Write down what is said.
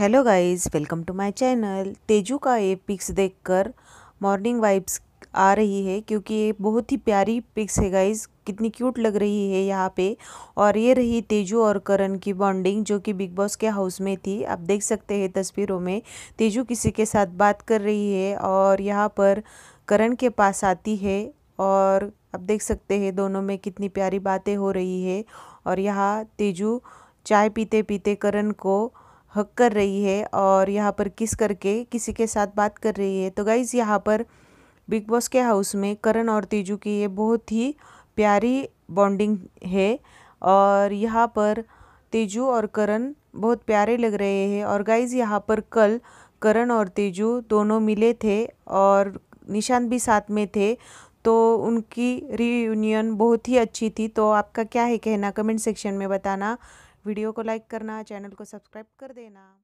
hello guys welcome to my channel Teju का ये pics देखकर मॉर्निंग वाइब्स आ रही है क्योंकि ये बहुत ही प्यारी पिक्स है गाइस कितनी क्यूट लग रही है यहाँ पे और ये रही तेजू और करण की बॉन्डिंग जो कि बिग बॉस के हाउस में थी आप देख सकते हैं तस्वीरों में तेजू किसी के साथ बात कर रही है और यहाँ पर करण के पास आती है और आप देख सकते हैं दोनों में कितनी प्यारी बातें हो रही है और यहाँ तेजू चाय पीते पीते करण को हक कर रही है और यहाँ पर किस करके किसी के साथ बात कर रही है तो गाइज़ यहाँ पर बिग बॉस के हाउस में करण और तेजू की ये बहुत ही प्यारी बॉन्डिंग है और यहाँ पर तेजू और करण बहुत प्यारे लग रहे हैं और गाइज़ यहाँ पर कल करण और तेजू दोनों मिले थे और निशान भी साथ में थे तो उनकी रीयूनियन बहुत ही अच्छी थी तो आपका क्या है कहना कमेंट सेक्शन में बताना वीडियो को लाइक करना चैनल को सब्सक्राइब कर देना